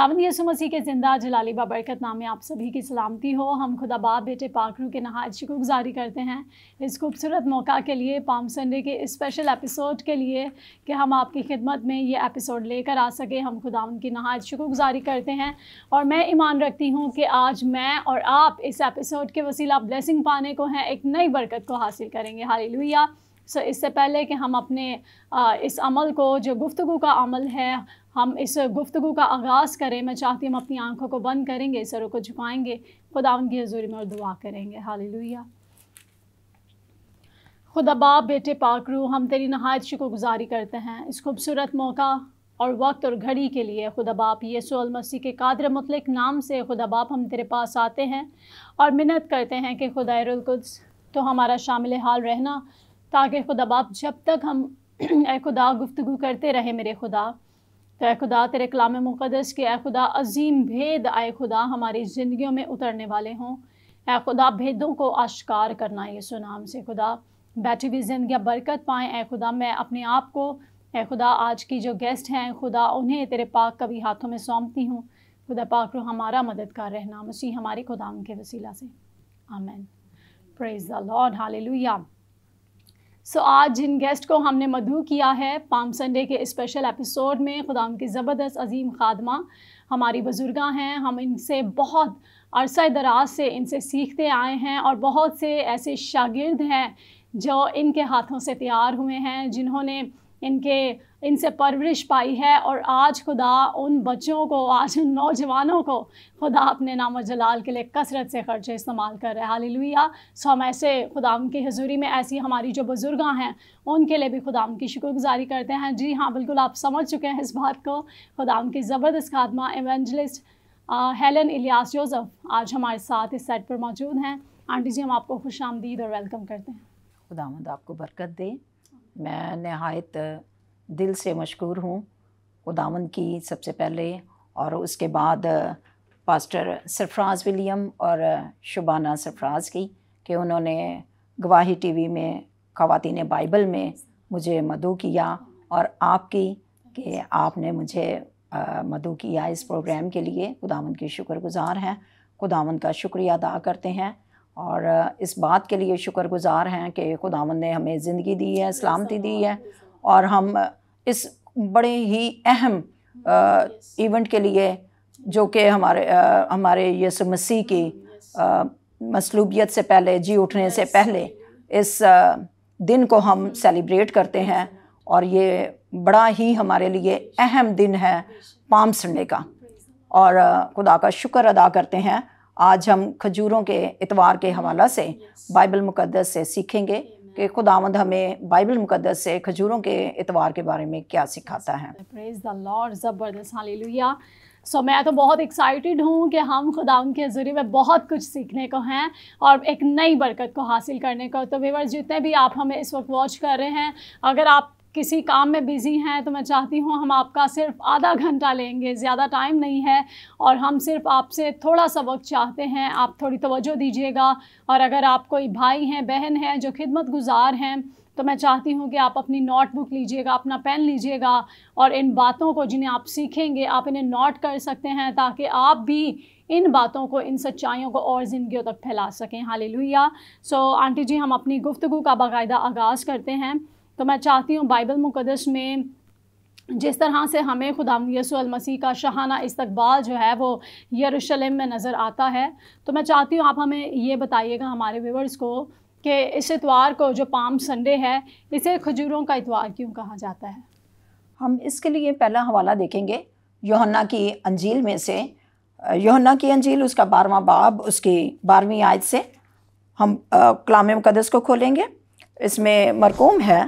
खुदावन यसु मसीह के ज़िंदा जलाली बरकत नाम में आप सभी की सलामती हो हम खुदा बाप बेटे पाखरू के नहायत शुक्रगुजारी करते हैं इस खूबसूरत मौका के लिए पाम संडे के स्पेशल एपिसोड के लिए कि हम आपकी खिदमत में ये एपिसोड लेकर आ सके हम खुदावन की नहायत शुक्रगुजारी करते हैं और मैं ईमान रखती हूँ कि आज मैं और आप इस एपिसोड के वसीला ब्लेसिंग पाने को हैं एक नई बरकत को हासिल करेंगे हाली सो so, इससे पहले कि हम अपने आ, इस अमल को जो गुफ्तु का अमल है हम इस गुफ्तु का आगाज़ करें मैं चाहती हूँ हम अपनी आंखों को बंद करेंगे सरों को झुकाएंगे खुदा उनकी हजूरी में और दुआ करेंगे हाल बाप बेटे पाकरू हम तेरी नहायत शुक्रगुजारी करते हैं इस खूबसूरत मौका और वक्त और घड़ी के लिए बाप ये मसीह के कादर मुतलक नाम से बाप हम तेरे पास आते हैं और मिन्नत करते हैं कि खुदायरकुद्स तो हमारा शामिल हाल रहना ताकि बाप जब तक हम ए खुदा गुफ्तु करते रहे मेरे खुदा तो ए खुदा तेरे कलाम मुक़दस के ए खुदा अजीम भेद आए खुदा हमारी ज़िंदगियों में उतरने वाले हों ए खुदा भेदों को आश्कार करना ये नाम से खुदा बैठी हुई ज़िंदियाँ बरकत पाएँ ए खुदा मैं अपने आप को ए खुदा आज की जो गेस्ट हैं खुदा उन्हें तेरे पाक कभी हाथों में सौंपती हूँ खुदा पाक रो हमारा मदद कर रहना मसीह हमारी खुदा उनके वसीला से amen praise the Lord hallelujah so so, आज जिन गेस्ट को हमने मधु किया है पाम संडे के स्पेशल एपिसोड में खुदा उनकी ज़बरदस्त अजीम खादमा हमारी बुज़ुर्गा हैं हम इनसे बहुत अरसा दराज से इनसे सीखते आए हैं और बहुत से ऐसे शागिर्द हैं जो इनके हाथों से तैयार हुए हैं जिन्होंने इनके इनसे परवरिश पाई है और आज खुदा उन बच्चों को आज उन नौजवानों को खुदा अपने नाम जलाल के लिए कसरत से खर्चे इस्तेमाल कर रहे हैं हाल लुया सो हम ऐसे खुदाम की हजूरी में ऐसी हमारी जो बुज़ुर्ग हैं उनके लिए भी खुदाम की शुक्रगुजारी करते हैं जी हाँ बिल्कुल आप समझ चुके हैं इस बात को खुदाम की ज़बरदस्त खादमा एवेंजलिस्ट हेलन इलियास जोसफ आज हमारे साथ इस सेट पर मौजूद हैं आंटी जी हम आपको खुश आमदीद और वेलकम करते हैं खुदा आपको बरकत दें मैं नहायत दिल से मशहूर हूँ खुदावन की सबसे पहले और उसके बाद पास्टर सरफराज विलियम और शुबाना सरफराज की कि उन्होंने गवाही टीवी में खातिन बाइबल में मुझे मदु किया और आपकी कि आपने मुझे मदु किया इस प्रोग्राम के लिए खुदावन की शुक्रगुजार हैं खुदावन का शुक्रिया अदा करते हैं और इस बात के लिए शुक्रगुज़ार हैं कि खुदावन ने हमें ज़िंदगी दी है सलामती दी है और हम इस बड़े ही अहम इवेंट हाँ, के लिए जो कि हमारे आ, हमारे यसु मसीह की हाँ, मसलूबियत से पहले जी उठने से पहले इस आ, दिन को हम सेलिब्रेट mm-hmm। करते हैं और ये बड़ा ही हमारे लिए अहम दिन है पाम संडे का और खुदा का शुक्र अदा करते हैं आज हम खजूरों के इतवार के हवाला से बाइबल मुकदस से सीखेंगे कि खुदावंद हमें बाइबल मुकदस से खजूरों के इतवार के बारे में क्या सिखाता है ज़बरदस्त सो so, मैं तो बहुत एक्साइटेड हूँ कि हम खुदा उनके ज़रिए में बहुत कुछ सीखने को हैं और एक नई बरकत को हासिल करने को तो व्यूवर्स जितने भी आप हमें इस वक्त वॉच कर रहे हैं अगर आप किसी काम में बिज़ी हैं तो मैं चाहती हूँ हम आपका सिर्फ आधा घंटा लेंगे ज़्यादा टाइम नहीं है और हम सिर्फ आपसे थोड़ा सा वक्त चाहते हैं आप थोड़ी तवज्जो दीजिएगा और अगर आप कोई भाई हैं बहन हैं जो खिदमत गुजार हैं तो मैं चाहती हूँ कि आप अपनी नोटबुक लीजिएगा अपना पेन लीजिएगा और इन बातों को जिन्हें आप सीखेंगे आप इन्हें नोट कर सकते हैं ताकि आप भी इन बातों को इन सच्चाइयों को और ज़िंदगियों तक फैला सकें हाल सो आंटी जी हम अपनी गुफ्तु का बाकायदा आगाज़ करते हैं तो मैं चाहती हूँ बाइबल मुकदस में जिस तरह से हमें खुदा यसु मसीह का शहाना इस्तकबाल जो है वो यरूशलेम में नज़र आता है तो मैं चाहती हूँ आप हमें ये बताइएगा हमारे व्यूवर्स को कि इस इतवार को जो पाम संडे है इसे खजूरों का इतवार क्यों कहा जाता है हम इसके लिए पहला हवाला देखेंगे योहन्ना की अंजील में से योहन्ना की अंजील उसका बारवा बाब उसकी बारहवीं आयत से हम कलाम मुकदस को खोलेंगे इसमें मरकूम है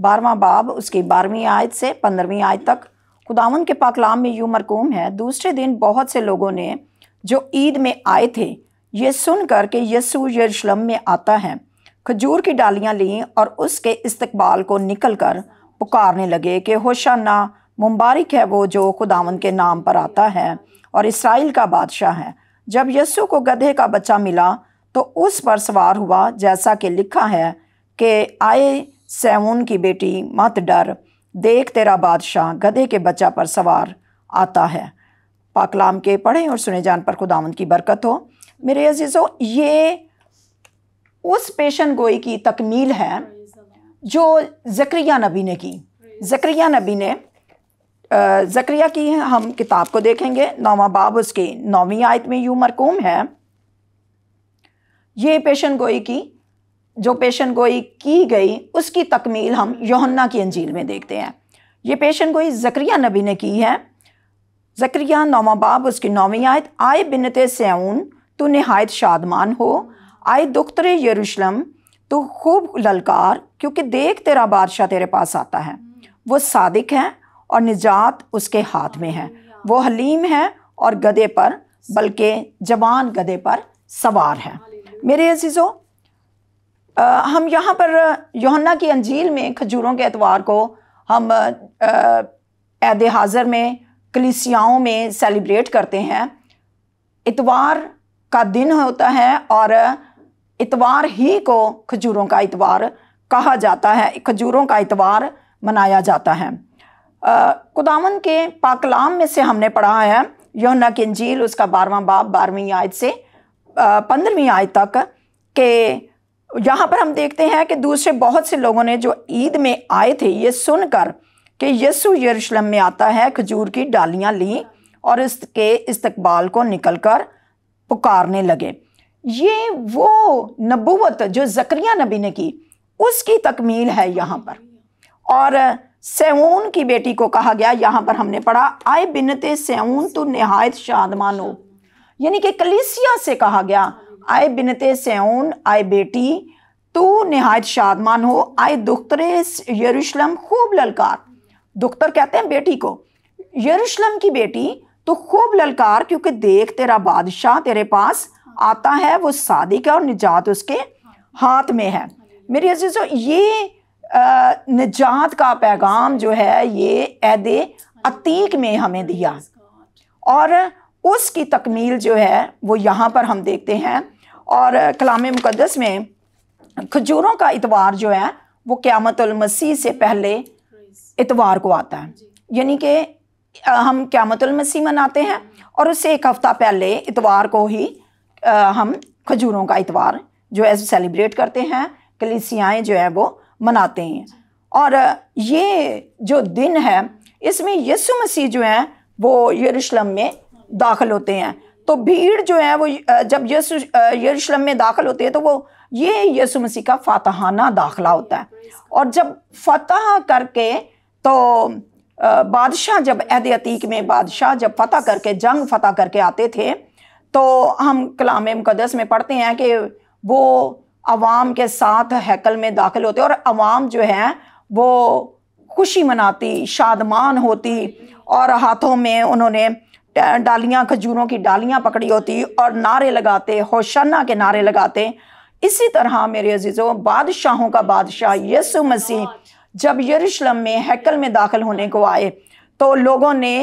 बारवा बाब उसकी बारहवीं आयत से पंद्रहवीं आयत तक खुदावन के पाकलाम में यूँ मरकूम है दूसरे दिन बहुत से लोगों ने जो ईद में आए थे ये सुनकर कि यसु यरूशलेम में आता है खजूर की डालियाँ लीं और उसके इस्तकबाल को निकल कर पुकारने लगे कि होशाना मुबारक है वो जो खुदावन के नाम पर आता है और इसराइल का बादशाह है जब यसु को गधे का बच्चा मिला तो उस पर सवार हुआ जैसा कि लिखा है कि आए सैमून की बेटी मत डर देख तेरा बादशाह गधे के बच्चा पर सवार आता है पाकलाम के पढ़े और सुने जान पर खुदावंद की बरकत हो मेरे अजीज़ों ये उस पेशन गोई की तकमील है जो जक्रिया नबी ने की जक्रिया नबी ने जक्रिया की हम किताब को देखेंगे नौवा बाब उसके नौवीं आयत में यूँ मरकूम है ये पेशन गोई की जो पेशन गोई की गई उसकी तकमील हम योहन्ना की अंजील में देखते हैं ये पेशन गोई जक्रिया नबी ने की है जक्रिया नौमा बाब उसकी नौवीं आयत आए बिनत सऊन तो नहायत शादमान हो आए दुख्तरे यरूशलम तो खूब ललकार क्योंकि देख तेरा बादशाह तेरे पास आता है वो सादिक है और निजात उसके हाथ में है वो हलीम है और गधे पर बल्कि जवान गधे पर सवार है मेरे अजीज़ों आ, हम यहाँ पर योहन्ना की अंजील में खजूरों के एतवार को हम ऐद हाज़र में कलिसियाओं में सेलिब्रेट करते हैं इतवार का दिन होता है और इतवार ही को खजूरों का इतवार कहा जाता है खजूरों का इतवार मनाया जाता है खुदावन के पाकलाम में से हमने पढ़ा है योना की अंजील उसका बारवा बाप बारहवीं आयत से पंद्रहवीं आयत तक के यहाँ पर हम देखते हैं कि दूसरे बहुत से लोगों ने जो ईद में आए थे ये सुनकर कि यसु यरूशलेम में आता है खजूर की डालियाँ ली और इसके इस्तकबाल को निकल कर पुकारने लगे ये वो नबूवत जो जकरिया नबी ने की उसकी तकमील है यहाँ पर और सेऊन की बेटी को कहा गया यहाँ पर हमने पढ़ा आए बिनते सेऊन तो नहायत शादमानो यानी कि कलिसिया से कहा गया आए बिनते सेऊन आए बेटी तू नहायत शादमान हो आए दुख्तरे यरूशलम खूब ललकार दुख्तर कहते हैं बेटी को यरूशलम की बेटी तो खूब ललकार क्योंकि देख तेरा बादशाह तेरे पास आता है वो सादिक है और निजात उसके हाथ में है मेरी अजीज़ों ये निजात का पैगाम जो है ये ऐद अतीक में हमें दिया और उसकी तकमील जो है वो यहाँ पर हम देखते हैं और कलाम मुकदस में खजूरों का इतवार जो है वो क़्यामतमसीह से पहले इतवार को आता है यानी कि हम क़्यामतमसीह मनाते हैं और उससे एक हफ़्ता पहले इतवार को ही हम खजूरों का इतवार जो है सेलिब्रेट करते हैं कलिसियाएँ जो हैं वो मनाते हैं और ये जो दिन है इसमें यसु मसीह जो हैं वो यरूशलेम में दाखिल होते हैं तो भीड़ जो है वो जब यसु यरूशलेम में दाखिल होती है तो वो ये यसु मसीह का फातहाना दाखला होता है और जब फतह करके तो बादशाह जब अहद अतीक में बादशाह जब फतह करके जंग फतह करके आते थे तो हम कलाम मुकदस में पढ़ते हैं कि वो आवाम के साथ हैकल में दाखिल होते और आवाम जो है वो खुशी मनाती शादमान होती और हाथों में उन्होंने डालियाँ खजूरों की डालियाँ पकड़ी होती और नारे लगाते होशाना के नारे लगाते इसी तरह मेरे अजीज़ों बादशाहों का बादशाह यसु मसीह जब यरूशलेम में हैकल में दाखिल होने को आए तो लोगों ने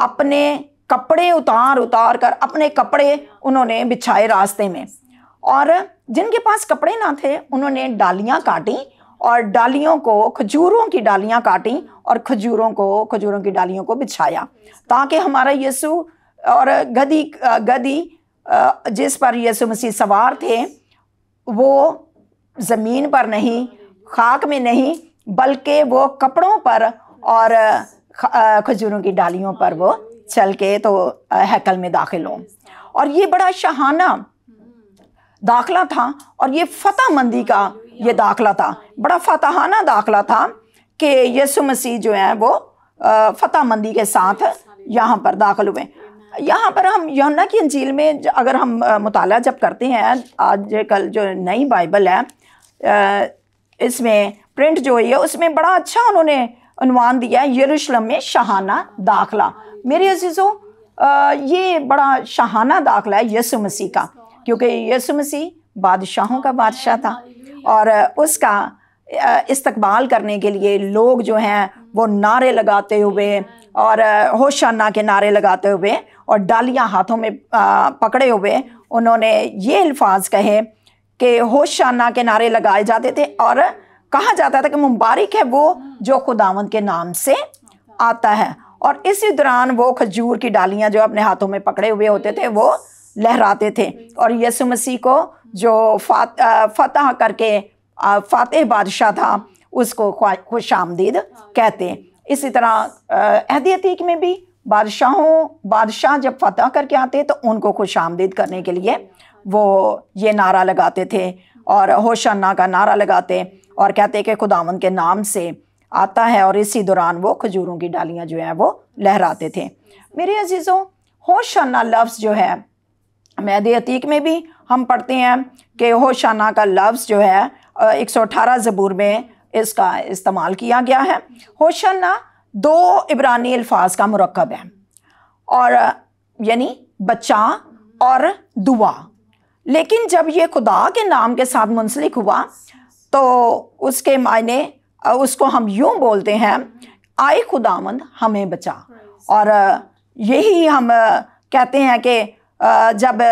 अपने कपड़े उतार उतार कर अपने कपड़े उन्होंने बिछाए रास्ते में और जिनके पास कपड़े ना थे उन्होंने डालियाँ काटी और डालियों को खजूरों की डालियाँ काटी और खजूरों को खजूरों की डालियों को बिछाया ताकि हमारा यीशु और गदी गदी जिस पर यीशु मसीह सवार थे वो ज़मीन पर नहीं खाक में नहीं बल्कि वो कपड़ों पर और खजूरों की डालियों पर वो चल के तो हैकल में दाखिल हों और ये बड़ा शहाना दाखला था और ये फतेह मंदी का ये दाखला था बड़ा फतहाना दाखला था कि यसु मसीह जो है वो फतह मंदी के साथ यहाँ पर दाखिल हुए यहाँ पर हम यमुना की अंजील में अगर हम मुताला जब करते हैं आज कल जो नई बाइबल है इसमें प्रिंट जो है उसमें बड़ा अच्छा उन्होंने अनुमान दिया है यरूशलम में शाहाना दाखला मेरे अजीज़ों ये बड़ा शाहाना दाखला है यसु मसीह का क्योंकि यसु मसीह बादशाहों का बादशाह था और उसका इस्तकबाल करने के लिए लोग जो हैं वो नारे लगाते हुए और होशाना के नारे लगाते हुए और डालियाँ हाथों में पकड़े हुए उन्होंने ये अल्फाज कहे कि होशाना के नारे लगाए जाते थे और कहा जाता था कि मुबारक है वो जो खुदावंद के नाम से आता है और इसी दौरान वो खजूर की डालियाँ जो अपने हाथों में पकड़े हुए होते थे वो लहराते थे और यसु मसीह को जो फात फतह करके फातह बादशाह था उसको खुश आमदीद कहते इसी तरह अहदियतीक में भी बादशाहों बादशाह जब फतह करके आते तो उनको खुश आमदीद करने के लिए वो ये नारा लगाते थे और होशन्ना का नारा लगाते और कहते कि खुदावन के नाम से आता है और इसी दौरान वो खजूरों की डालियाँ जो हैं वो लहराते थे मेरे अजीज़ों होशन्ना लफ्ज़ जो है मैद अतीक में भी हम पढ़ते हैं कि होशाना का लफ्ज़ जो है एक सौ अठारह ज़बूर में इसका इस्तेमाल किया गया है होशाना दो इबरानी अल्फाज का मरकब है और यानी बचा और दुआ लेकिन जब ये खुदा के नाम के साथ मुंसलिक हुआ तो उसके मायने उसको हम यूँ बोलते हैं आए खुदामंद हमें बचा और यही हम कहते हैं कि जब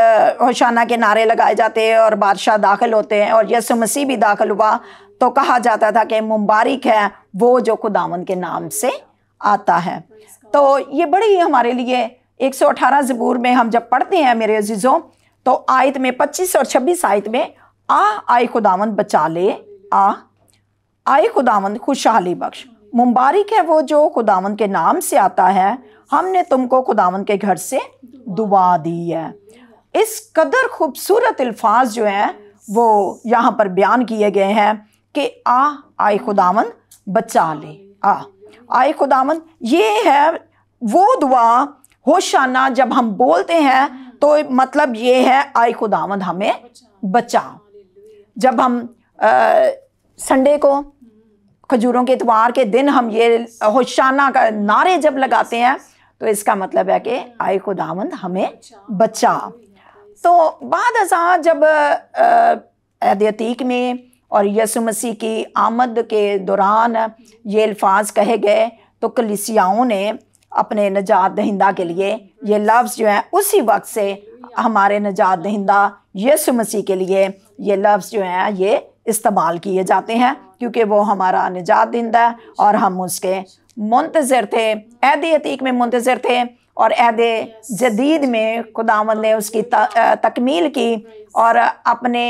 होशाना के नारे लगाए जाते हैं और बादशाह दाखिल होते हैं और यसु मसीह भी दाखिल हुआ तो कहा जाता था कि मुबारक है वो जो खुदावन के नाम से आता है तो ये बड़ी हमारे लिए 118 ज़बूर में हम जब पढ़ते हैं मेरे अजीज़ों तो आयत में 25 और 26 आयत में आ आए खुदावन बचा ले आ आए खुदावन खुशहाली बख्श मुबारक है वो जो खुदावन के नाम से आता है हमने तुमको खुदावन के घर से दुआ दी है इस कदर खूबसूरत अल्फाज जो हैं वो यहाँ पर बयान किए गए हैं कि आ आए खुदावन बचा ले आ आए खुदावन ये है वो दुआ होशाना जब हम बोलते हैं तो मतलब ये है आए खुदावन हमें बचाओ जब हम संडे को खजूरों के इतवार के दिन हम ये होशाना का नारे जब लगाते हैं तो इसका मतलब है कि आए खुदावंद हमें बचा तो बाद अजा जब अद्यतीक में और यसु मसीह की आमद के दौरान ये अल्फाज कहे गए तो कलिसियाओं ने अपने नजात दहिंदा के लिए ये लफ्ज़ जो है उसी वक्त से हमारे नजात दहिंदा यसु मसीह के लिए ये लफ्ज़ जो हैं ये इस्तेमाल किए जाते हैं क्योंकि वो हमारा निजात दहिंदा है और हम उसके मुंतज़र थे अहद अतीक में मुंतज़र थे और अहद जदीद में खुदावन ने उसकी तकमील की और अपने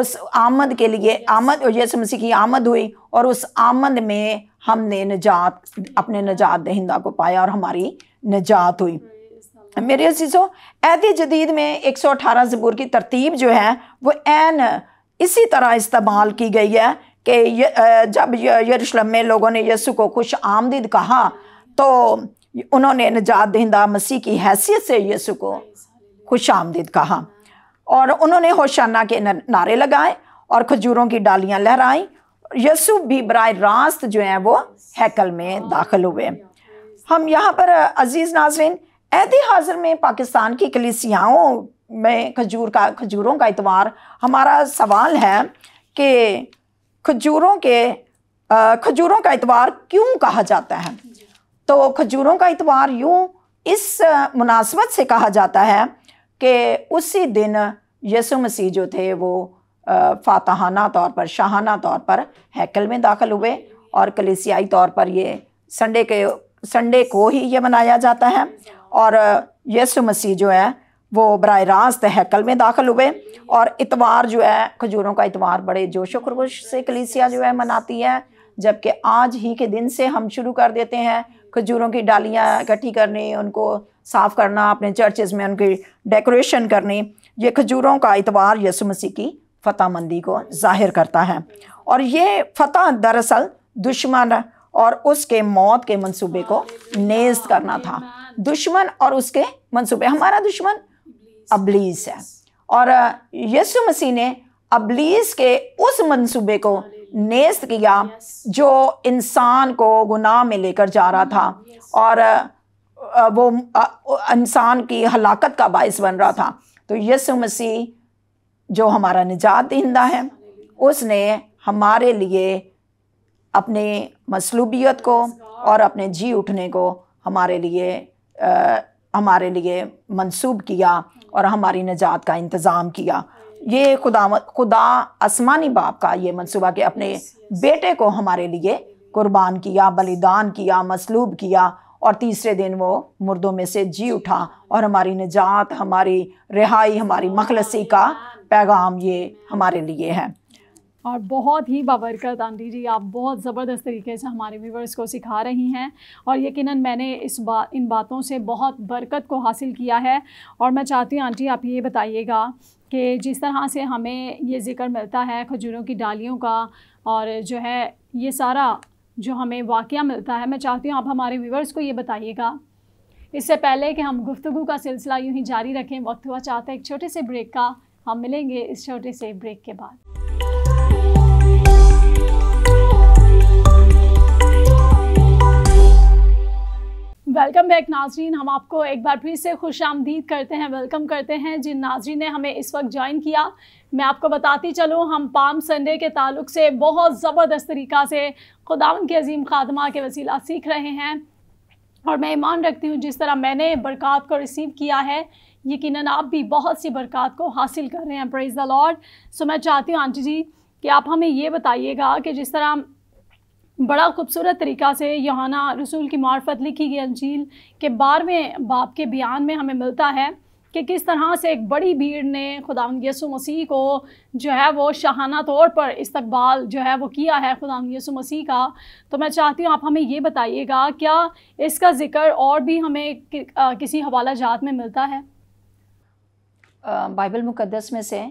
उस आमद के लिए आमद यसु मसीह की आमद हुई और उस आमद में हमने नजात अपने नजात दहिंदा को पाया और हमारी नजात हुई मेरे अजीज़ों ऐद जदीद में 118 ज़बूर की तरतीब जो है वो एन इसी तरह इस्तेमाल की गई है कि जब यरूशलेम में लोगों ने यसु को खुश आमदीद कहा तो उन्होंने निजात दहिंदा मसीह की हैसियत से यसु को खुश आमदीद कहा और उन्होंने होशाना के नारे लगाए और खजूरों की डालियां लहराई यसु भी बर रास्त जो है वो हैकल में दाखिल हुए हम यहाँ पर अजीज़ नाजरीन अहद हाजिर में पाकिस्तान की कलिसियाओं में खजूर का खजूरों का इतवार हमारा सवाल है कि खजूरों के खजूरों का इतवार क्यों कहा जाता है तो खजूरों का इतवार यूँ इस मुनासबत से कहा जाता है कि उसी दिन यसु मसीह जो थे वो फातहाना तौर पर शाहाना तौर पर हैकल में दाखिल हुए और कलिसियाई तौर पर ये संडे के संडे को ही ये मनाया जाता है और यसु मसीह जो है वो बर रास्त हैकल में दाखिल हुए और इतवार जो है खजूरों का इतवार बड़े जोश खरगोश से कलीसिया जो है मनाती है जबकि आज ही के दिन से हम शुरू कर देते हैं खजूरों की डालियाँ इकट्ठी करनी उनको साफ़ करना अपने चर्चेज़ में उनकी डेकोरेशन करनी ये खजूरों का इतवार यसु मसीह की मंदी को जाहिर करता है और ये फतह दरअसल दुश्मन और उसके मौत के मंसूबे को नेस्त करना था दुश्मन और उसके मंसूबे हमारा दुश्मन अबलीस है और यसु मसीह ने अबलीस के उस मंसूबे को नेस्त किया जो इंसान को गुनाह में लेकर जा रहा था और वो इंसान की हलाकत का बायस बन रहा था तो यसु मसीह जो हमारा निजात दिंदा है उसने हमारे लिए अपने मसलूबियत को और अपने जी उठने को हमारे लिए हमारे लिए मंसूब किया और हमारी निजात का इंतज़ाम किया ये खुदा खुदा आसमानी बाप का ये मंसूबा कि अपने बेटे को हमारे लिए कुर्बान किया बलिदान किया मसलूब किया और तीसरे दिन वो मुर्दों में से जी उठा और हमारी निजात हमारी रिहाई हमारी मखलसी का पैगाम ये हमारे लिए है और बहुत ही बाबरकत आंटी जी आप बहुत ज़बरदस्त तरीके से हमारे व्यूवर्स को सिखा रही हैं और यकीनन मैंने इस बात इन बातों से बहुत बरकत को हासिल किया है और मैं चाहती हूँ आंटी आप ये बताइएगा कि जिस तरह से हमें ये ज़िक्र मिलता है खजूरों की डालियों का और जो है ये सारा जो हमें वाक़ मिलता है मैं चाहती हूँ आप हमारे व्यूवर्स को ये बताइएगा इससे पहले कि हम गुफ्तु का सिलसिला यूँ ही जारी रखें वक्त हुआ चाहता है एक छोटे से ब्रेक का हम मिलेंगे इस छोटे से ब्रेक के बाद वेलकम बैक नाजरीन हम आपको एक बार फिर से खुश आमदीद करते हैं वेलकम करते हैं जिन नाजरीन ने हमें इस वक्त ज्वाइन किया मैं आपको बताती चलूँ हम पाम संडे के ताल्लुक से बहुत ज़बरदस्त तरीक़ा से खुदावन के अजीम खादमा के वसीला सीख रहे हैं और मैं ईमान रखती हूँ जिस तरह मैंने बरक़ात को रिसीव किया है यकीन आप भी बहुत सी बरक़ात को हासिल कर रहे हैं प्रेज़ द लॉर्ड सो मैं चाहती हूँ आंटी जी कि आप हमें ये बताइएगा कि जिस तरह बड़ा खूबसूरत तरीक़ा से यौहाना रसूल की मार्फत लिखी गई अंजील के बारहवें बाप के बयान में हमें मिलता है कि किस तरह से एक बड़ी भीड़ ने खुदा यसु मसीह को जो है वो शाहाना तौर पर इस्तबाल जो है वो किया है खुदा यसु मसीह का तो मैं चाहती हूँ आप हमें ये बताइएगा क्या इसका ज़िक्र और भी हमें कि, आ, किसी हवाला जात में मिलता है बाइबल मुकदस में से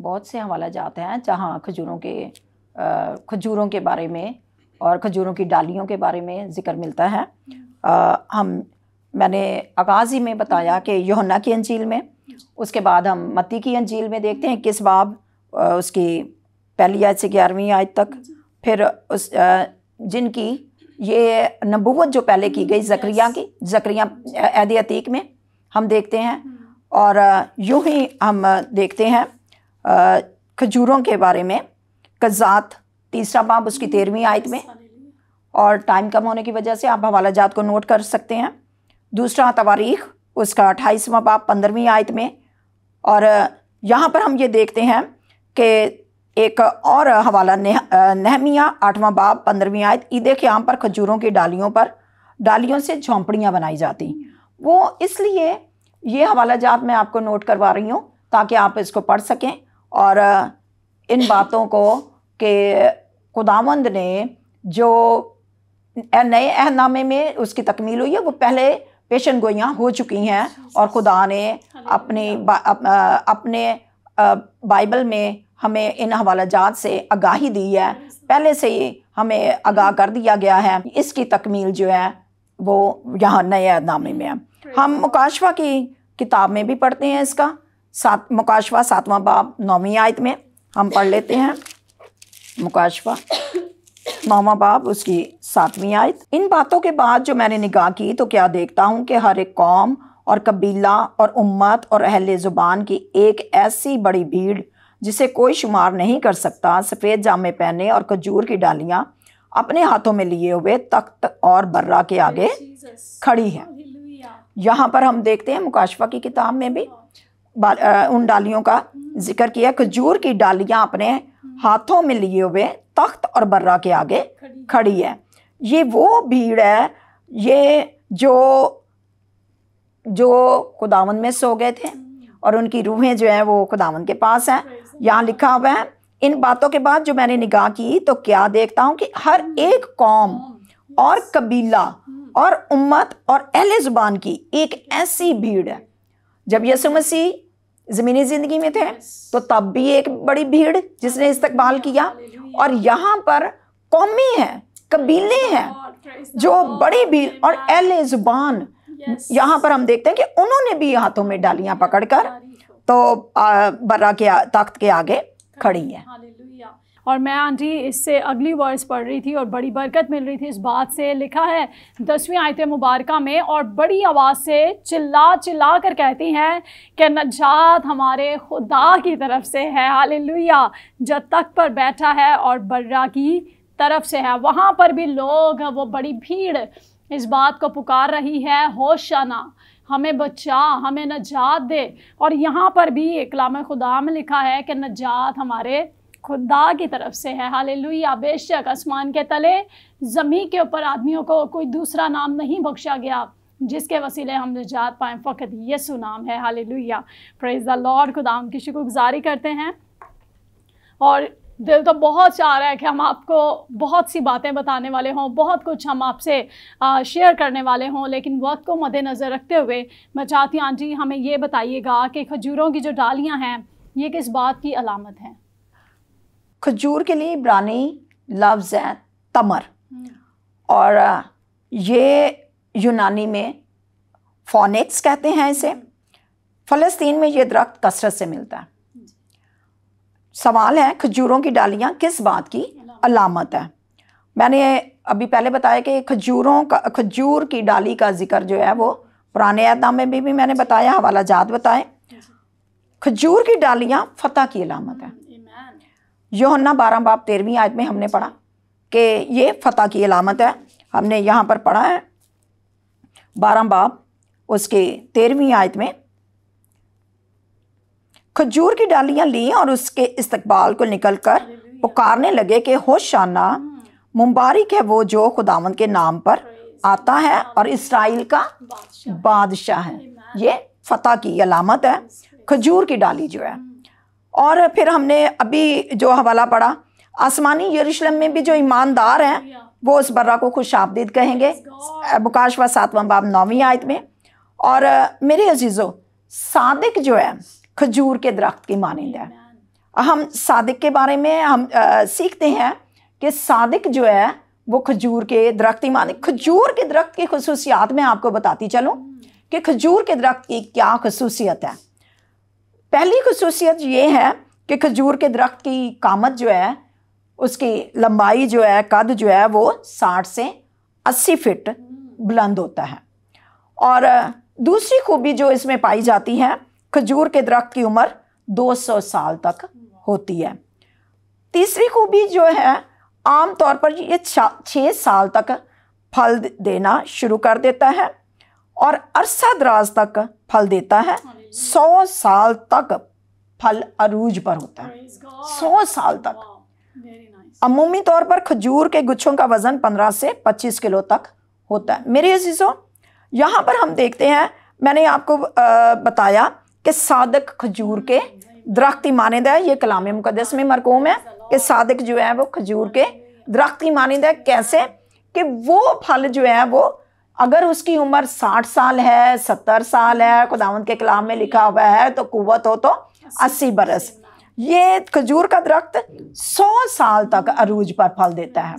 बहुत से हवाला जात हैं जहाँ खजूरों के खजूरों के बारे में और खजूरों की डालियों के बारे में ज़िक्र मिलता है आ, हम मैंने आगाज़ ही में बताया कि योना की अंजील में उसके बाद हम मत्ती की अंजील में देखते हैं किस बाब उसकी पहली आयत से ग्यारहवीं आयत तक फिर उस जिनकी ये नबूवत जो पहले की गई जक्रिया की जक्रिया ऐद अतीक में हम देखते हैं और यूँ ही हम देखते हैं खजूरों के बारे में कज़ात तीसरा बाब उसकी हम्म, तेरहवीं आयत में और टाइम कम होने की वजह से आप हवाला जात को नोट कर सकते हैं दूसरा तवारीख उसका अट्ठाईसवा बाप पंद्रहवीं आयत में और यहाँ पर हम ये देखते हैं कि एक और हवाला नेह, नहमिया आठवां बाप पंद्रहवीं आयत ईद आम पर खजूरों की डालियों पर डालियों से झोंपड़ियाँ बनाई जाती हम्म। वो इसलिए ये हवाला जात मैं आपको नोट करवा रही हूँ ताकि आप इसको पढ़ सकें और इन बातों को कि खुदावंद ने जो नए अहनामे में उसकी तकमील हुई है वो पहले पेशन गोइयाँ हो चुकी हैं और खुदा ने अपने बा, अप, अपने बाइबल में हमें इन हवाला जात से आगाही दी है पहले से ही हमें आगाह कर दिया गया है इसकी तकमील जो है वो यहाँ नए अहदनामे में है हम मुकाशवा की किताब में भी पढ़ते हैं इसका सात मुकाशवा सातवां बाब नौवीं आयत में हम पढ़ लेते हैं मुकाशवा मामा बाप उसकी सातवीं आयत इन बातों के बाद जो मैंने निगाह की तो क्या देखता हूँ कि हर एक कौम और कबीला और उम्मत और अहल ज़ुबान की एक ऐसी बड़ी भीड़ जिसे कोई शुमार नहीं कर सकता सफ़ेद जामे पहने और खजूर की डालियाँ अपने हाथों में लिए हुए तख्त और बर्रा के आगे खड़ी है यहाँ पर हम देखते हैं मुकाशवा की किताब में भी उन डालियों का जिक्र किया खजूर की डालियाँ अपने हाथों में लिए हुए तख्त और बर्रा के आगे खड़ी है ये वो भीड़ है ये जो जो खुदावन में सो गए थे और उनकी रूहें जो हैं वो खुदावन के पास हैं यहाँ लिखा हुआ है इन बातों के बाद जो मैंने निगाह की तो क्या देखता हूँ कि हर एक कौम और कबीला और उम्मत और अहले ज़ुबान की एक ऐसी भीड़ है जब यसु मसीह ज़मीनी ज़िंदगी में थे तो तब भी एक बड़ी भीड़ जिसने इस्तकबाल किया और यहाँ पर कौमी है कबीले हैं जो बड़ी भीड़ और एल ज़ुबान यहाँ पर हम देखते हैं कि उन्होंने भी हाथों में डालियाँ पकड़कर तो बर्रा के ताकत के आगे खड़ी हैं और मैं आंटी इससे अगली वर्ष पढ़ रही थी और बड़ी बरकत मिल रही थी इस बात से लिखा है दसवीं आयत मुबारक में और बड़ी आवाज़ से चिल्ला चिल्ला कर कहती हैं कि नजात हमारे खुदा की तरफ से है हाल जब तक पर बैठा है और बर्रा की तरफ से है वहाँ पर भी लोग वो बड़ी भीड़ इस बात को पुकार रही है होशाना हमें बचा हमें नजात दे और यहाँ पर भी इकलाम खुदा में लिखा है कि नजात हमारे खुदा की तरफ से है हाल लुया बेशक आसमान के तले ज़मी के ऊपर आदमियों को कोई दूसरा नाम नहीं बख्शा गया जिसके वसीले हम निजात पाए फ़कत यसु नाम है hallelujah praise the Lord खुदा उनकी शुक्रगुजारी करते हैं और दिल तो बहुत चाह रहा है कि हम आपको बहुत सी बातें बताने वाले हों बहुत कुछ हम आपसे शेयर करने वाले हों लेकिन वक्त को मद्देनज़र रखते हुए मैं चाहती हूँ आंटी हमें ये बताइएगा कि खजूरों की जो डालियाँ हैं ये किस बात की अलामत हैं खजूर के लिए इब्रानी लफ्ज़ है तमर हम्म। और ये यूनानी में फोनिक्स कहते हैं इसे हम्म। फ़लस्तीन में ये दरख्त कसरत से मिलता है सवाल है खजूरों की डालियाँ किस बात की अलामत है मैंने अभी पहले बताया कि खजूरों का खजूर की डाली का जिक्र जो है वो पुराने अहदाम में भी, भी मैंने बताया हवाला जात बताए खजूर की डालियाँ फ़तह की अलामत है योहन्ना बारह बाप तेरहवीं आज में हमने पढ़ा कि ये फतह की अलामत है हमने यहाँ पर पढ़ा है बारह बाप उसके तेरहवीं आयत में खजूर की डालियाँ ली और उसके इस्तकबाल को निकल कर पुकारने लगे कि होशाना हम्म। मुबारक है वो जो खुदावंद के नाम पर आता है और इसराइल का बादशाह है ये फतेह की अलामत है खजूर की डाली जो है और फिर हमने अभी जो हवाला पढ़ा आसमानी यरूशलेम में भी जो ईमानदार हैं वो उस बर्रा को खुश आबदीद कहेंगे व सातवां बाब नौवीं आयत में और मेरे अजीज़ो सादिक जो है खजूर के दरख्त की मानंद है हम सादिक के बारे में हम आ, सीखते हैं कि सादिक जो है वो खजूर के दरख्त की माने खजूर के दरख्त की खसूसियात मैं आपको बताती चलूँ hmm. कि खजूर के दरख्त की क्या खसूसियत है पहली खसूसियत ये है कि खजूर के दरख्त की कामत जो है उसकी लंबाई जो है कद जो है वो साठ से अस्सी फिट बुलंद होता है और दूसरी खूबी जो इसमें पाई जाती है खजूर के दरख्त की उम्र 200 साल तक होती है तीसरी खूबी जो है आम तौर पर ये छः साल तक फल देना शुरू कर देता है और अरसा दराज तक फल देता है सौ साल तक फल अरूज पर होता है सौ साल तक अमूमी तौर पर खजूर के गुच्छों का वजन पंद्रह से पच्चीस किलो तक होता है मेरे अजीज़ों यहाँ पर हम देखते हैं मैंने आपको बताया कि सादक खजूर के दरख्त ही मानद है ये कलाम मुकदस में मरकूम है कि सादक जो है वो खजूर के दरख्त ही मानद है कैसे कि वो फल जो है वो अगर उसकी उम्र साठ साल है सत्तर साल है खुदावंत के कलाम में लिखा हुआ है तो कुत हो तो अस्सी बरस ये खजूर का दरख्त सौ साल तक अरूज पर फल देता है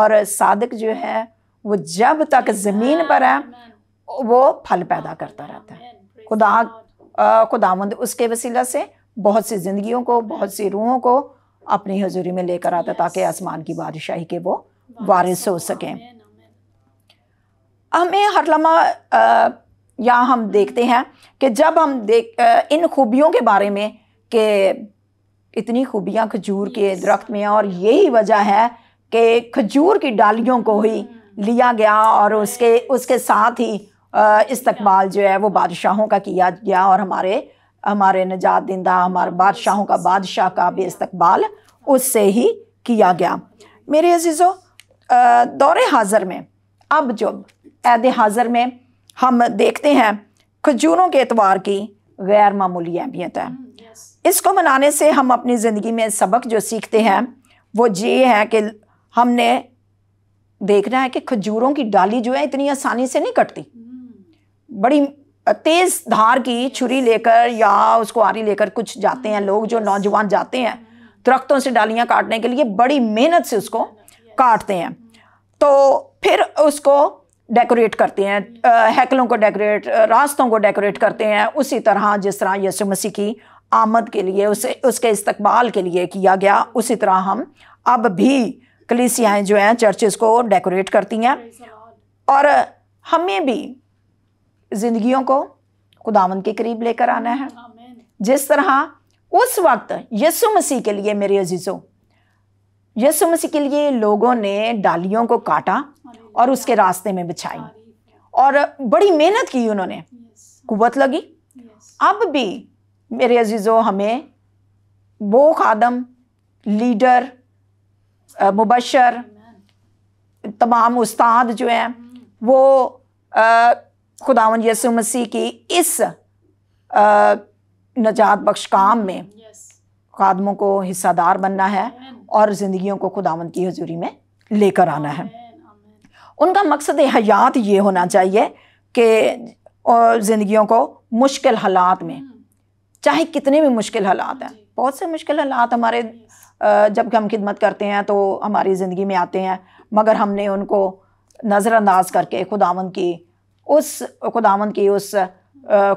और सादक जो है वो जब तक ज़मीन पर है वो फल पैदा करता रहता है खुदा खुदावंद उसके वसीला से बहुत सी ज़िंदगियों को बहुत सी रूहों को अपनी हजूरी में लेकर आता ताकि आसमान की बादशाही के वो वारिस हो सकें हमें हर लम्हा या हम देखते हैं कि जब हम देख इन खूबियों के बारे में कि इतनी खूबियाँ खजूर के दरख्त में हैं और यही वजह है कि खजूर की डालियों को ही hmm. लिया गया और उसके उसके साथ ही इस्तकबाल जो है वो बादशाहों का किया गया और हमारे हमारे नजात दिंदा हमारे बादशाहों का बादशाह का भी इस्तकबाल उससे ही किया गया मेरे अजीज़ों दौर हाज़र में अब जब ऐद हाज़र में हम देखते हैं खजूरों के एतवार की गैर मामूली अहमियत है इसको मनाने से हम अपनी ज़िंदगी में सबक जो सीखते हैं वो ये है कि हमने देखना है कि खजूरों की डाली जो है इतनी आसानी से नहीं कटती hmm. बड़ी तेज़ धार की छुरी लेकर या उसको आरी लेकर कुछ जाते हैं लोग जो नौजवान जाते हैं hmm. दरख्तों से डालियाँ काटने के लिए बड़ी मेहनत से उसको काटते हैं hmm. तो फिर उसको डेकोरेट करते हैं हैकलों को डेकोरेट रास्तों को डेकोरेट करते हैं उसी तरह जिस तरह यसु मसीह की आमद के लिए उसे उसके इस्तकबाल के लिए किया गया उसी तरह हम अब भी कलीसियाएँ जो हैं चर्चेस को डेकोरेट करती हैं और हमें भी ज़िंदगियों को खुदावन के करीब लेकर आना है जिस तरह उस वक्त यसु मसीह के लिए मेरे अजीज़ों यसु मसीह के लिए लोगों ने डालियों को काटा और उसके रास्ते में बिछाई और बड़ी मेहनत की उन्होंने कुवत लगी अब भी मेरे अजीज़ों हमें वो खादम लीडर मुबशर तमाम उस्ताद जो हैं वो खुदावन यसु मसीह की इस नजात बख्श काम में खादमों को हिस्सादार बनना है और ज़िंदगियों को खुदावन की हजूरी में लेकर आना है उनका मकसद हयात ये होना चाहिए कि ज़िंदगियों को मुश्किल हालात में हम्म। चाहे कितने भी मुश्किल हालात हैं बहुत से मुश्किल हालात हमारे जब हम खिदमत करते हैं तो हमारी ज़िंदगी में आते हैं मगर हमने उनको नज़रअंदाज़ करके खुदावन की उस खुदावन की उस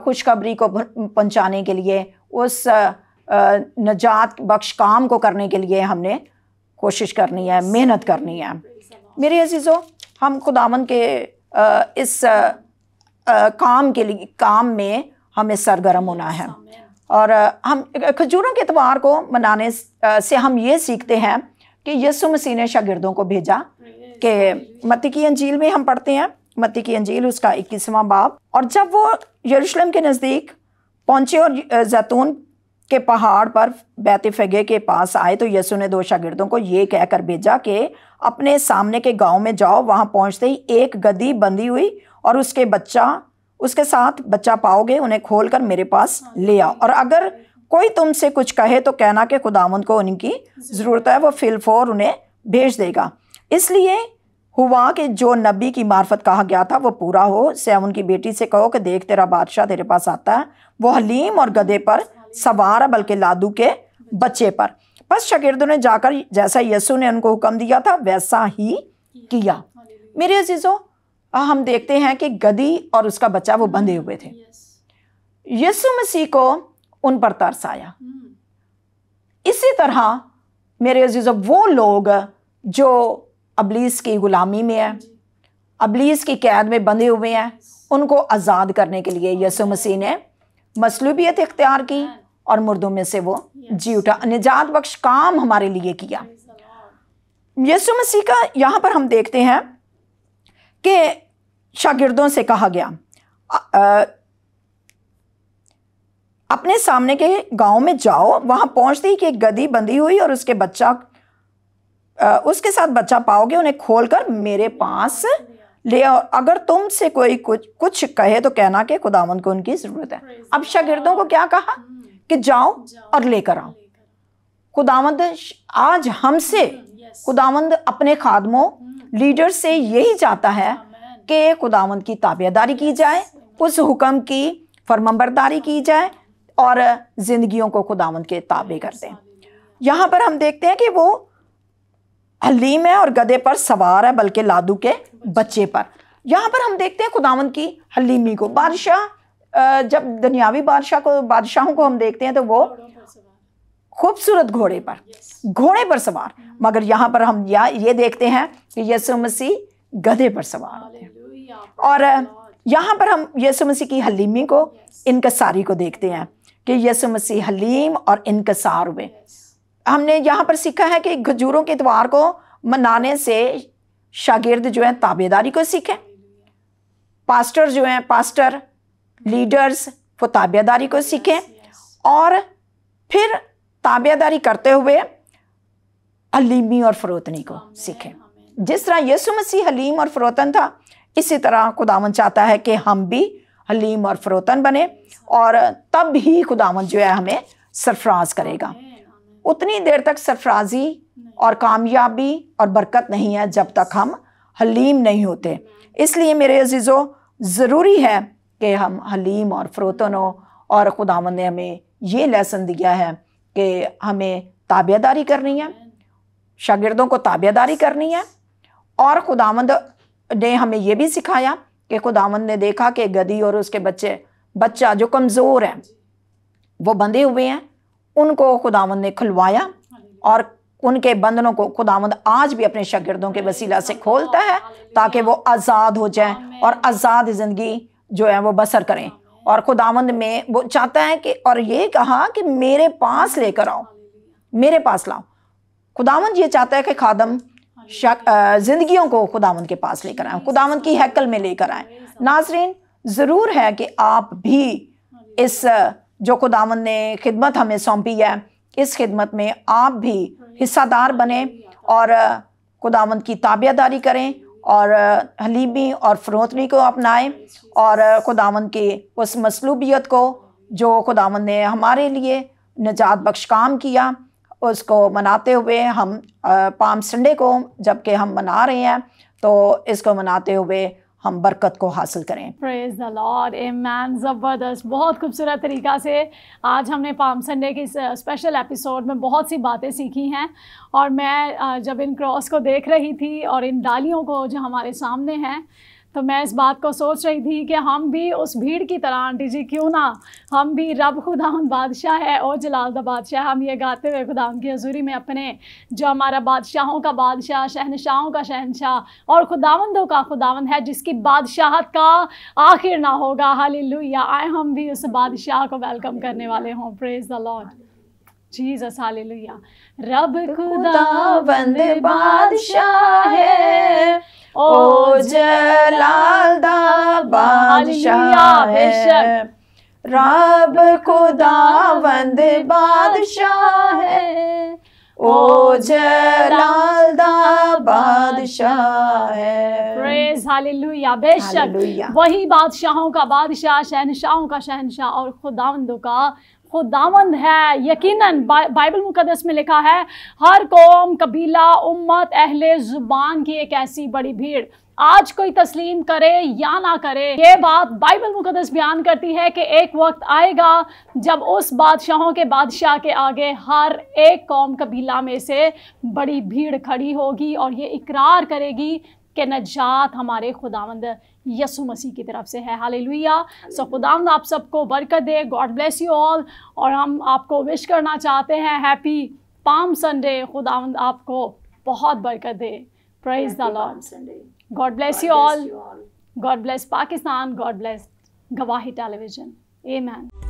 खुशखबरी को पहुँचाने के लिए उस नजात बख्श काम को करने के लिए हमने कोशिश करनी है मेहनत करनी है मेरे अजीज़ों हम खुदावन के इस काम के लिए काम में हमें सरगर्म होना है और हम खजूरों के इतवार को मनाने से हम ये सीखते हैं कि यसु मसीह ने शागिर्दों को भेजा कि मत्ती की अंजील में हम पढ़ते हैं मत्ती की अंजील उसका इक्कीसवां बाब और जब वो यरूशलेम के नज़दीक पहुँचे और जैतून के पहाड़ पर बैतफगे के पास आए तो यसु ने दो शागिर्दों को ये कहकर भेजा कि अपने सामने के गांव में जाओ वहां पहुंचते ही एक गदी बंधी हुई और उसके बच्चा उसके साथ बच्चा पाओगे उन्हें खोलकर मेरे पास हाँ। ले आओ और अगर कोई तुमसे कुछ कहे तो कहना कि खुदाम को उनकी ज़रूरत है वो फिलफोर उन्हें भेज देगा इसलिए हुआ कि जो नबी की मार्फत कहा गया था वो पूरा हो सैम उनकी बेटी से कहो कि देख तेरा बादशाह तेरे पास आता है वो हलीम और गधे पर सवार बल्कि लादू के बच्चे पर बस शगिर्दों ने जाकर जैसा यसु ने उनको हुक्म दिया था वैसा ही किया मेरे अजीज़ों हम देखते हैं कि गदी और उसका बच्चा वो बंधे हुए थे यसु मसीह को उन पर तरस आया इसी तरह मेरे अजीज़ों वो लोग जो अबलीस की ग़ुलामी में है अबलीस की कैद में बंधे हुए हैं उनको आज़ाद करने के लिए यसु मसीह ने मसलूबियत इख्तियार की और मुर्दों में से वो जी उठा निजात बख्श काम हमारे लिए किया यसु मसीह का यहाँ पर हम देखते हैं कि शागिर्दों से कहा गया आ, आ, अपने सामने के गांव में जाओ वहां पहुंचते ही कि एक गदी बंधी हुई और उसके बच्चा उसके साथ बच्चा पाओगे उन्हें खोल कर मेरे पास ले आओ अगर तुमसे कोई कुछ कुछ कहे तो कहना कि खुदावन को उनकी ज़रूरत है अब शागिर्दों को क्या कहा hmm. कि जाओ और लेकर आओ खुदावंद आज हमसे हम्म, खुदावंद अपने खादमों हम्म। लीडर से यही चाहता है कि खुदावंद की ताबेदारी की जाए उस हुक्म की फरमंबरदारी की जाए और ज़िंदगियों को खुदावंद के ताबे कर दें यहाँ पर हम देखते हैं कि वो हलीम है और गधे पर सवार है बल्कि लादू के बच्चे पर यहाँ पर हम देखते हैं खुदावंद की हलीमी को बादशाह जब दुनियावी बादशाह को बादशाहों को हम देखते हैं तो वो खूबसूरत घोड़े पर घोड़े पर सवार हम्म। मगर यहाँ पर हम या ये देखते हैं कि यसु मसीह गधे पर सवार और यहाँ पर हम यसु मसीह की हलीमी को इनकसारी को देखते हैं कि यसु मसीह हलीम और इनकसार हुए हमने यहाँ पर सीखा है कि खजूरों के इतवार को मनाने से शागिर्द जो है ताबेदारी को सीखें पास्टर जो हैं पास्टर लीडर्स वो ताबियादारी को सीखें और फिर ताबियादारी करते हुए हलीमी और फरोतनी को सीखें जिस तरह यसु मसीह हलीम और फरोतन था इसी तरह खुदावन चाहता है कि हम भी हलीम और फरोतन बने और तब ही खुदावन जो है हमें सरफराज करेगा उतनी देर तक सरफराजी और कामयाबी और बरकत नहीं है जब तक हम हलीम नहीं होते इसलिए मेरे अजीज़ों ज़रूरी है कि हम हलीम और फ्रोतनों और खुदावंद ने हमें ये लेसन दिया है कि हमें ताबेदारी करनी है शागिर्दों को ताबेदारी करनी है और खुदावंद ने हमें यह भी सिखाया कि खुदावंद ने देखा कि गदी और उसके बच्चे बच्चा जो कमज़ोर है वो बंधे हुए हैं उनको खुदावंद ने खुलवाया और उनके बंधनों को खुदावंद आज भी अपने शागिर्दों के वसीला से खोलता है ताकि वो आज़ाद हो जाए और आज़ाद ज़िंदगी जो है वो बसर करें और खुदावंद में वो चाहता है कि और ये कहा कि मेरे पास लेकर आओ मेरे पास लाओ खुदावंद ये चाहता है कि खादम ज़िंदगियों को खुदावंद के पास लेकर आए खुदावंद की हैकल में लेकर आए नाजरीन ज़रूर है कि आप भी इस जो खुदावंद ने खिदमत हमें सौंपी है इस खिदमत में आप भी हिस्सादार बने और खुदावंद की ताबियादारी करें और हलीमी और फरोतनी को अपनाएं और खुदावन के उस मसलूबियत को जो खुदावन ने हमारे लिए निजात बख्श काम किया उसको मनाते हुए हम पाम संडे को जबकि हम मना रहे हैं तो इसको मनाते हुए हम बरकत को हासिल करें प्रेज द लॉर्ड मैन ज़बरदस्त बहुत खूबसूरत तरीक़ा से आज हमने पाम संडे के इस स्पेशल uh, एपिसोड में बहुत सी बातें सीखी हैं और मैं uh, जब इन क्रॉस को देख रही थी और इन डालियों को जो हमारे सामने हैं तो मैं इस बात को सोच रही थी कि हम भी उस भीड़ की तरह आंटी जी क्यों ना हम भी रब खुदा बादशाह है और जलाल द बादशाह हम ये गाते हुए खुदा की हजूरी में अपने जो हमारा बादशाहों का बादशाह शहनशाहों का शहनशाह और खुदावंदों का खुदावंद है जिसकी बादशाहत का आखिर ना होगा हाल आए हम भी उस बादशाह को वेलकम करने वाले हों praise the Lord Jesus hallelujah रब खुदा बंद बादशाह है ओ दा बादशाह है रब खुदा बंद बादशाह है ओ दा बादशाह है प्रेज हालेलुया बेशक वही बादशाहों का बादशाह शहनशाहों का शहनशाह और खुदावंदों का खुदावंद है यकीनन बा, बाइबल मुकदस में लिखा है हर कौम कबीला उम्मत अहले ज़ुबान की एक ऐसी बड़ी भीड़ आज कोई तस्लीम करे या ना करे ये बात बाइबल मुकदस बयान करती है कि एक वक्त आएगा जब उस बादशाहों के बादशाह के आगे हर एक कौम कबीला में से बड़ी भीड़ खड़ी होगी और ये इकरार करेगी कि नजात हमारे खुदावंद यसु मसीह की तरफ से है हाल लुया सो खुदावंद आप सबको बरकत दे गॉड ब्लेस यू ऑल और हम आपको विश करना चाहते हैं हैप्पी पाम संडे खुदावंद आपको बहुत बरकत दे praise the Lord God bless you all God bless Pakistan God bless Gawahi television a man